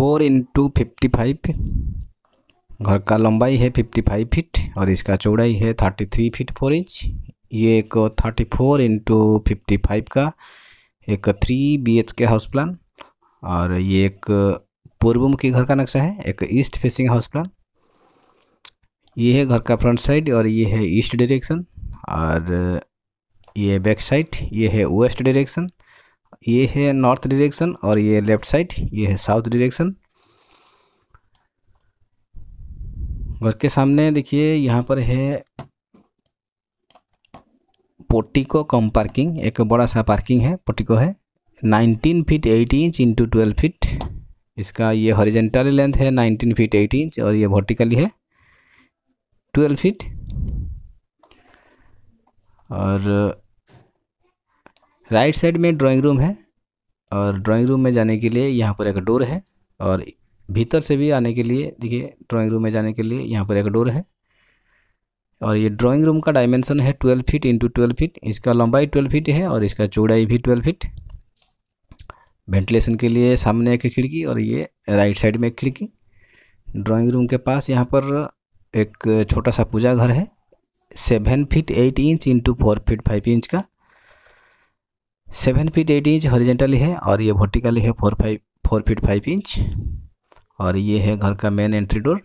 four into fifty five घर का लंबाई है फिफ्टी फाइव फिट और इसका चौड़ाई है thirty three feet four inch ये एक thirty four into fifty five का एक three B H K house plan और ये एक पूर्वमुखी घर का नक्शा है एक ईस्ट फेसिंग हाउस प्लान ये है घर का फ्रंट साइड और ये है ईस्ट डायरेक्शन और ये बैक साइड ये है वेस्ट डायरेक्शन ये है नॉर्थ डायरेक्शन और ये लेफ्ट साइड ये है साउथ डायरेक्शन घर के सामने देखिए यहाँ पर है पोटिको कम पार्किंग एक बड़ा सा पार्किंग है पोटिको है 19 feet 8 inch into twelve feet इसका ये हॉरिजेंटल लेंथ है 19 फीट 8 इंच और ये वर्टिकली है 12 फीट और राइट साइड में ड्राइंग रूम है और ड्राइंग रूम में जाने के लिए यहाँ पर एक डोर है और भीतर से भी आने के लिए देखिए ड्राइंग रूम में जाने के लिए यहाँ पर एक डोर है और ये ड्राइंग रूम का डायमेंशन है twelve feet into twelve feet इसका लंबाई ट्वेल्व फीट है और इसका चौड़ाई भी ट्वेल्व फीट वेंटिलेशन के लिए सामने एक खिड़की और ये राइट साइड में एक खिड़की ड्राइंग रूम के पास यहाँ पर एक छोटा सा पूजा घर है seven feet eight inch into four feet five inch का seven feet eight inch horizontally है और ये वर्टिकली है four five four feet five inch और ये है घर का मेन एंट्री डोर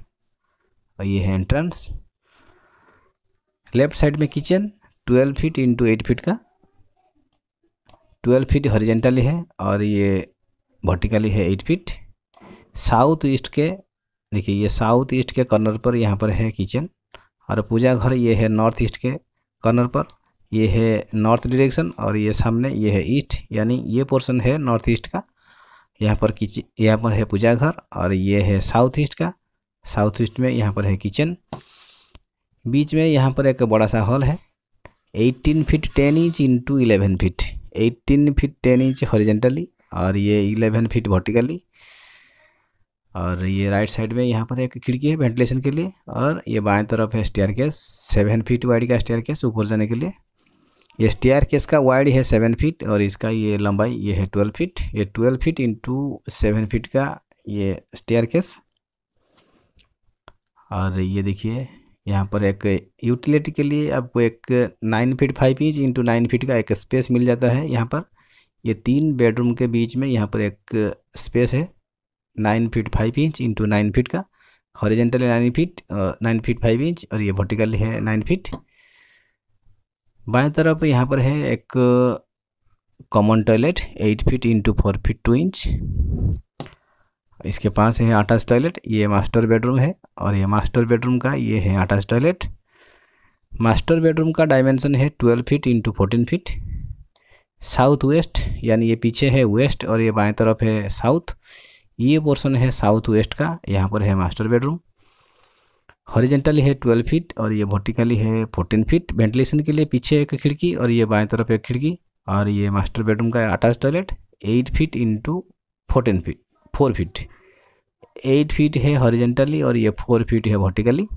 और ये है एंट्रेंस लेफ्ट साइड में kitchen twelve feet into eight feet का ट्वेल्व फीट हॉरिजेंटली है और ये वर्टिकली है एट फीट साउथ ईस्ट के देखिए ये साउथ ईस्ट के कॉर्नर पर यहाँ पर है किचन और पूजा घर ये है नॉर्थ ईस्ट के कॉर्नर पर ये है नॉर्थ डायरेक्शन और ये सामने ये है ईस्ट यानी ये पोर्शन है नॉर्थ ईस्ट का यहाँ पर किचन यहाँ पर है पूजा घर और ये है साउथ ईस्ट का साउथ ईस्ट में यहाँ पर है किचन बीच में यहाँ पर एक बड़ा सा हॉल है 18 feet 10 inch into eleven feet 18 feet 10 inch horizontally और ये 11 फीट वर्टिकली और ये राइट साइड में यहाँ पर एक खिड़की है वेंटिलेशन के लिए और ये बाएं तरफ है staircase seven feet wide का स्टेयर केस ऊपर जाने के लिए ये स्टेयर केस का वाइड है सेवन फीट और इसका ये लंबाई ये है ट्वेल्व फीट ये twelve feet into seven feet का ये स्टेयर केस और ये देखिए यहाँ पर एक यूटिलिटी के लिए आपको एक nine feet five inch into nine feet का एक स्पेस मिल जाता है यहाँ पर ये तीन बेडरूम के बीच में यहाँ पर एक स्पेस है nine feet five inch into nine feet का हॉरिजेंटल है nine feet nine feet five inch और ये वर्टिकल है नाइन फीट बाएं तरफ यहाँ पर है एक common toilet eight feet into four feet two inch इसके पास है आटा टॉयलेट ये मास्टर बेडरूम है और ये मास्टर बेडरूम का ये है आटा टॉयलेट मास्टर बेडरूम का डायमेंशन है twelve feet into fourteen feet south west यानी ये पीछे है वेस्ट और ये बाएं तरफ है साउथ ये पोर्शन है साउथ वेस्ट का यहाँ पर है मास्टर बेडरूम हॉरिजेंटली है ट्वेल्व फीट और ये वर्टिकली है फोर्टीन फीट वेंटिलेशन के लिए पीछे एक खिड़की और ये बाएं तरफ एक खिड़की और ये मास्टर बेडरूम का attach toilet eight feet into fourteen feet four feet eight feet है हॉरिजेंटली और ये फोर फीट है वर्टिकली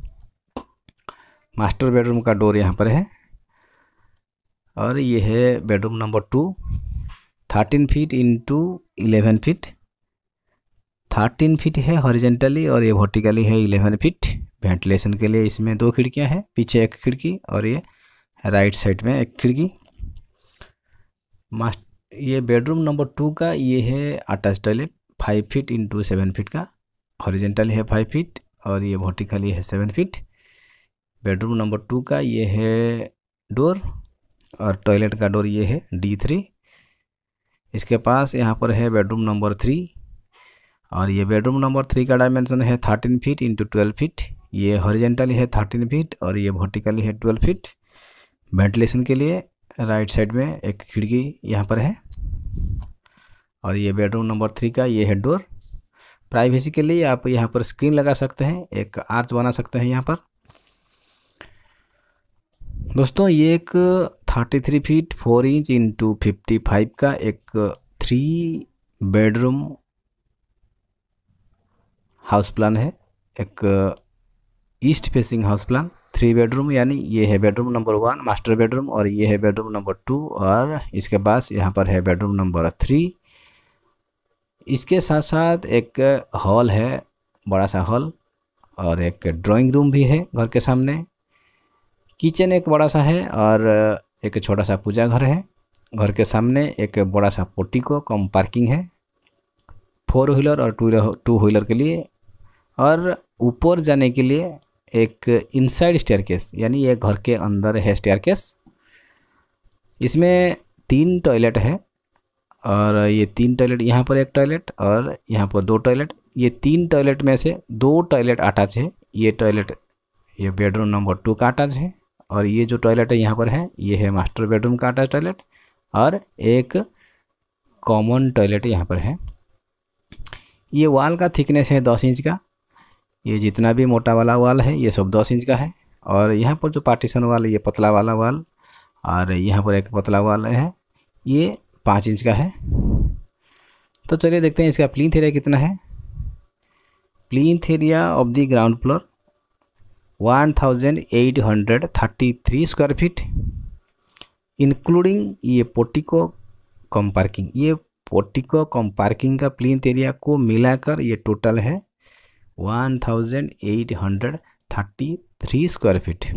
मास्टर बेडरूम का डोर यहाँ पर है और ये है bedroom number two thirteen feet into eleven feet thirteen feet है हॉरिजेंटली और ये वर्टिकली है इलेवन फीट वेंटिलेशन के लिए इसमें दो खिड़कियां हैं पीछे एक खिड़की और ये राइट साइड में एक खिड़की मास्ट ये बेडरूम नंबर टू का ये है attach toilet five feet into seven feet का हॉरिजेंटल है फाइव फीट और ये वर्टिकली है seven feet bedroom number two का ये है डोर और टॉयलेट का डोर ये है डी थ्री इसके पास यहाँ पर है बेडरूम नंबर थ्री और ये बेडरूम नंबर थ्री का डायमेंशन है thirteen feet into twelve feet ये हॉरिजेंटली है थर्टीन फीट और ये वर्टिकली है ट्वेल्व फीट वेंटिलेशन के लिए राइट साइड में एक खिड़की यहाँ पर है और ये बेडरूम नंबर थ्री का ये हेड डोर प्राइवेसी के लिए आप यहाँ पर स्क्रीन लगा सकते हैं एक आर्च बना सकते हैं यहाँ पर दोस्तों ये एक 33 फीट 4 इंच इंटू फिफ्टी का एक थ्री बेडरूम हाउस प्लान है एक east facing house plan three bedroom यानी ये है bedroom number one master bedroom और ये है बेडरूम नंबर टू और इसके पास यहाँ पर है बेडरूम नंबर थ्री इसके साथ साथ एक हॉल है बड़ा सा हॉल और एक ड्राइंग रूम भी है घर के सामने किचन एक बड़ा सा है और एक छोटा सा पूजा घर है घर के सामने एक बड़ा सा पोटी को कम पार्किंग है फोर व्हीलर और टू टू व्हीलर के लिए और ऊपर जाने के लिए एक इनसाइड स्टेयरकेस यानी ये घर के अंदर है स्टेयरकेस इसमें तीन टॉयलेट है और ये तीन टॉयलेट यहाँ पर एक टॉयलेट और यहाँ पर दो टॉयलेट ये तीन टॉयलेट में से दो टॉयलेट अटैच है ये टॉयलेट ये बेडरूम नंबर टू का अटैच है और ये जो टॉयलेट है यहाँ पर है ये है मास्टर बेडरूम का अटैच टॉयलेट और एक कॉमन टॉयलेट यहाँ पर है ये वाल का थिकनेस है दस इंच का ये जितना भी मोटा वाला वाल है ये सब दस इंच का है और यहाँ पर जो पार्टीशन वाल ये पतला वाला वाल और यहाँ पर एक पतला वाल है ये पाँच इंच का है तो चलिए देखते हैं इसका प्लिन एरिया कितना है plinth area of the ground floor one thousand eight hundred thirty three square feet including ये पोटिको कम पार्किंग ये पोटिको कम पार्किंग का प्लिन एरिया को मिलाकर ये टोटल है one thousand eight hundred thirty three square fit